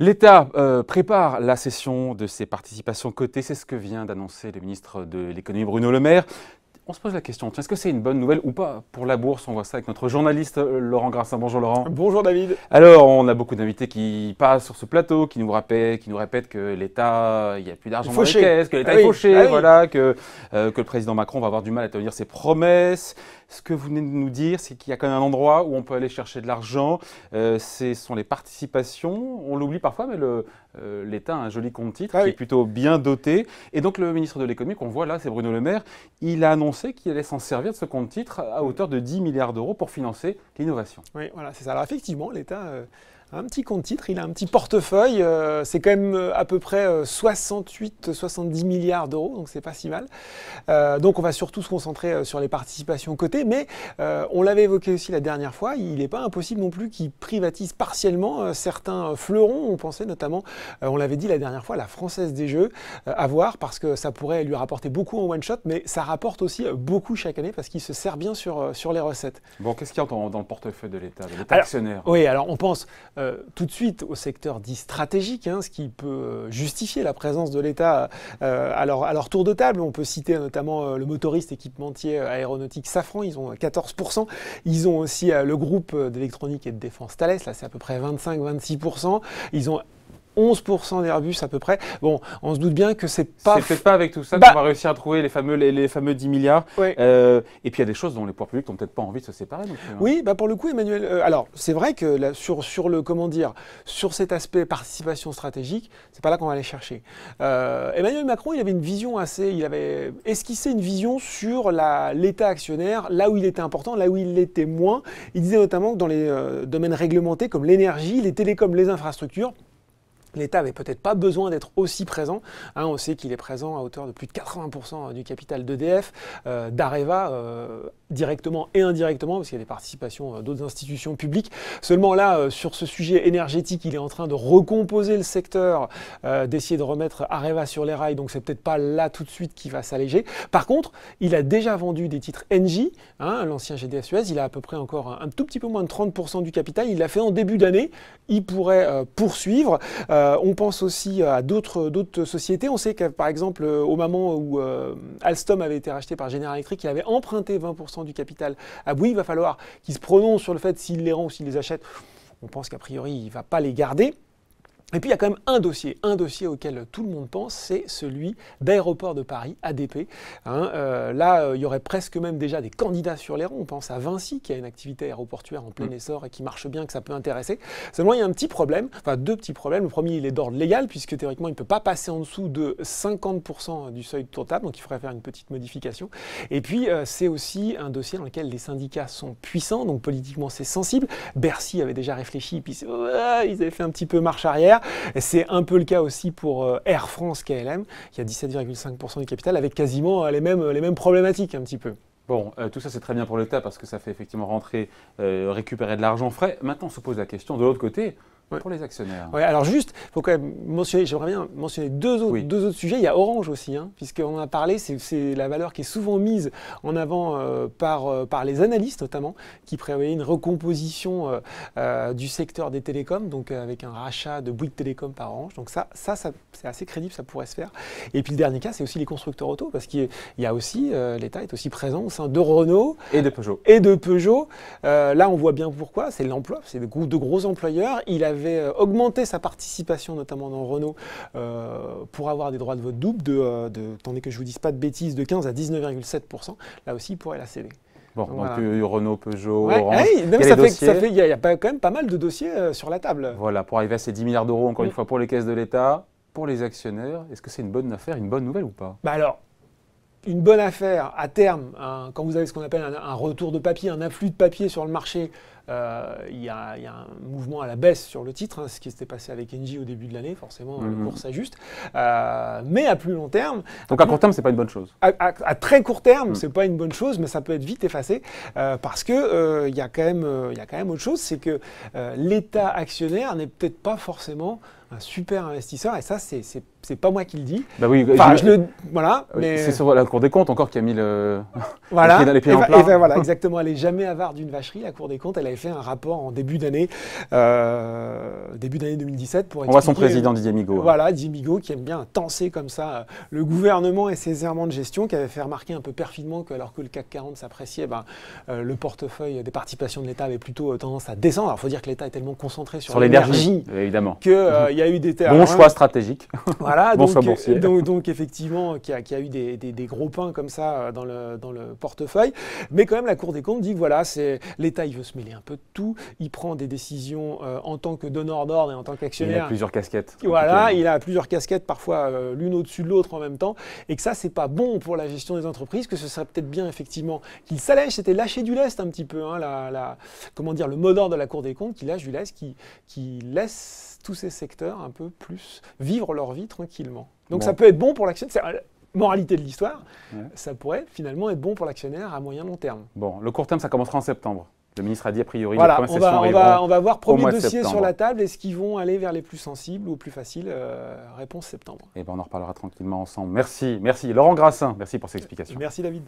L'État euh, prépare la session de ses participations cotées, c'est ce que vient d'annoncer le ministre de l'économie Bruno Le Maire. On se pose la question, est-ce que c'est une bonne nouvelle ou pas pour la bourse On voit ça avec notre journaliste euh, Laurent Grassin. Bonjour Laurent. Bonjour David. Alors, on a beaucoup d'invités qui passent sur ce plateau, qui nous rappellent, qui nous répètent que l'État, il n'y a plus d'argent dans les caisses, que l'État ah est fauché, ah voilà, que, euh, que le président Macron va avoir du mal à tenir ses promesses. Ce que vous venez de nous dire, c'est qu'il y a quand même un endroit où on peut aller chercher de l'argent. Euh, ce sont les participations. On l'oublie parfois, mais l'État a un joli compte-titre ah qui est plutôt bien doté. Et donc, le ministre de l'économie qu'on voit là, c'est Bruno Le Maire. Il a annoncé qui allait s'en servir de ce compte titre à hauteur de 10 milliards d'euros pour financer l'innovation. Oui, voilà, c'est ça. Alors effectivement, l'État euh, un petit compte-titre, il a un petit portefeuille, euh, c'est quand même euh, à peu près 68-70 euh, milliards d'euros, donc c'est pas si mal. donc on va surtout se concentrer sur les participations cotées, mais on l'avait évoqué aussi la dernière fois, il n'est pas impossible non plus qu'il privatise partiellement certains fleurons, on pensait notamment, on l'avait dit la dernière fois, la Française des Jeux, à voir, parce que ça pourrait lui rapporter beaucoup en one-shot, mais ça rapporte aussi beaucoup chaque année, parce qu'il se sert bien sur, sur les recettes. Bon, qu'est-ce qu'il y a dans, le portefeuille de l'État, de l'État actionnaire Oui, alors on pense euh, tout de suite au secteur dit stratégique, hein, ce qui peut euh, justifier la présence de l'État alors euh, à, tour de table. On peut citer notamment le motoriste équipementier aéronautique Safran, ils ont 14%. Ils ont aussi le groupe d'électronique et de défense Thales, là c'est à peu près 25-26%. Ils ont 11% d'Airbus à peu près. Bon, on se doute bien que c'est pas. C'est peut pas avec tout ça bah qu'on va réussir à trouver les fameux, les, fameux 10 milliards. Euh, et puis il y a des choses dont les pouvoirs publics n'ont peut-être pas envie de se séparer. Hein. Oui, bah pour le coup, Emmanuel. Euh, alors, c'est vrai que sur, sur le, comment dire, sur cet aspect participation stratégique, c'est pas là qu'on va aller chercher. Euh, Emmanuel Macron, il avait une vision assez. Il avait esquissé une vision sur l'État actionnaire, là où il était important, là où il était moins. Il disait notamment que dans les domaines réglementés comme l'énergie, les télécoms, les infrastructures, l'État n'avait peut-être pas besoin d'être aussi présent. Hein, on sait qu'il est présent à hauteur de plus de 80% du capital d'EDF, euh, d'Areva, euh, directement et indirectement, parce qu'il y a des participations euh, d'autres institutions publiques. Seulement là, sur ce sujet énergétique, il est en train de recomposer le secteur, d'essayer de remettre Areva sur les rails, donc c'est peut-être pas là tout de suite qui va s'alléger. Par contre, il a déjà vendu des titres NJ, hein, l'ancien gds Suez, il a à peu près encore un, tout petit peu moins de 30% du capital, il l'a fait en début d'année, il pourrait poursuivre. Euh, on pense aussi euh, à d'autres sociétés. On sait que, par exemple, euh, au moment où Alstom avait été racheté par General Electric, il avait emprunté 20% du capital à Bouygues. Il va falloir qu'il se prononce sur le fait s'il les rend ou s'il les achète. On pense qu'a priori, il ne va pas les garder. Et puis il y a quand même un dossier, un dossier auquel tout le monde pense, c'est celui d'aéroport de Paris, ADP. Hein. Euh, là, euh, il y aurait presque même déjà des candidats sur les rangs. On pense à Vinci qui a une activité aéroportuaire en plein mm. essor et qui marche bien, que ça peut intéresser. Seulement, il y a un petit problème, enfin deux petits problèmes. Le premier, il est d'ordre légal puisque théoriquement, il ne peut pas passer en dessous de 50% du seuil de total, donc il faudrait faire une petite modification. Et puis, euh, c'est aussi un dossier dans lequel les syndicats sont puissants, donc politiquement c'est sensible. Bercy avait déjà réfléchi, puis ils avaient fait un petit peu marche arrière. C'est un peu le cas aussi pour euh, Air France KLM, qui a 17,5% du capital, avec quasiment euh, les mêmes, problématiques un petit peu. Bon, euh, tout ça c'est très bien pour l'État parce que ça fait effectivement rentrer, récupérer de l'argent frais. Maintenant, on se pose la question de l'autre côté pour les actionnaires. alors juste, faut quand même mentionner, j'aimerais bien mentionner deux autres, deux autres sujets. Il y a Orange aussi, hein, puisqu'on en a parlé, c'est la valeur qui est souvent mise en avant euh, euh, par, les analystes notamment, qui prévoyaient une recomposition euh, du secteur des télécoms, donc avec un rachat de Bouygues Télécom par Orange. Donc ça, ça, c'est assez crédible, ça pourrait se faire. Et puis le dernier cas, c'est aussi les constructeurs auto, parce qu'il y a aussi, l'État est aussi présent au sein de Renault. Et de Peugeot. Et de Peugeot. là, on voit bien pourquoi, c'est l'emploi, c'est de gros employeurs. Il avait euh, augmenter sa participation, notamment dans Renault, euh, pour avoir des droits de vote double, de, euh, de, tandis que je vous dise pas de bêtises, de 15 à 19,7%. Là aussi, il pourrait la céder. Bon, donc, Renault, Peugeot, ouais, il y, y, a quand même pas mal de dossiers sur la table. Voilà, pour arriver à ces 10 milliards d'euros, encore une fois, pour les caisses de l'État, pour les actionnaires. Est-ce que c'est une bonne affaire, une bonne nouvelle ou pas bah alors, une bonne affaire à terme, hein, quand vous avez ce qu'on appelle un, retour de papier, un afflux de papier sur le marché, euh, il y, a un mouvement à la baisse sur le titre, hein, ce qui s'était passé avec Engie au début de l'année, forcément, le mhm. cours s'ajuste. Euh, mais à plus long terme. Donc à, court terme, c'est pas une bonne chose. À, très court terme, mhm. c'est pas une bonne chose, mais ça peut être vite effacé euh, parce que il y quand même, il y a quand même autre chose, c'est que l'État actionnaire n'est peut-être pas forcément un super investisseur, et ça, c'est c'est pas moi qui le dis. Bah oui, Voilà. Ah c'est sur la Cour des comptes encore qui a mis le. Euh, voilà. les pieds eh ben, eh ben, exactement. Elle est jamais avare d'une vacherie. La Cour des comptes, elle avait fait un rapport en début d'année, euh, début d'année 2017 pour. On voit son président Didier Migaud. Hein. Voilà, Didier Migaud qui aime bien tenser comme ça euh, le gouvernement et ses errements de gestion, qui avait fait remarquer un peu perfidement que alors que le CAC 40 s'appréciait, ben, le portefeuille des participations de l'État avait plutôt tendance à descendre. Alors, faut dire que l'État est tellement concentré sur, l'énergie, évidemment, que y a eu des. Bon choix stratégique. Voilà. Euh, donc, effectivement, qui a, a eu des, gros pains comme ça euh, dans le, portefeuille. Mais quand même, la Cour des comptes dit voilà, l'État, il veut se mêler un peu de tout. Il prend des décisions euh, en tant que donneur d'ordre et en tant qu'actionnaire. Il a plusieurs casquettes. Voilà, il a plusieurs casquettes, parfois l'une au-dessus de l'autre en même temps. Et que ça, c'est pas bon pour la gestion des entreprises, que ce serait peut-être bien, effectivement, qu'il s'allège. C'était lâcher du lest un petit peu, hein, comment dire, le mot d'ordre de la Cour des comptes, qui lâche du lest, qui, qui laisse tous ces secteurs un peu plus vivre leur vie tranquillement. Donc ça peut être bon pour l'actionnaire. Moralité de l'histoire, ça pourrait finalement être bon pour l'actionnaire à moyen long terme. Bon, le court terme, ça commencera en septembre. Le ministre a dit a priori. Voilà, on, va, on, va, on va voir premier dossier sur la table. Est-ce qu'ils vont aller vers les plus sensibles ou plus faciles euh, Réponse septembre. Et eh ben on en reparlera tranquillement ensemble. Merci, merci. Laurent Grassin, merci pour ces explications. Merci David.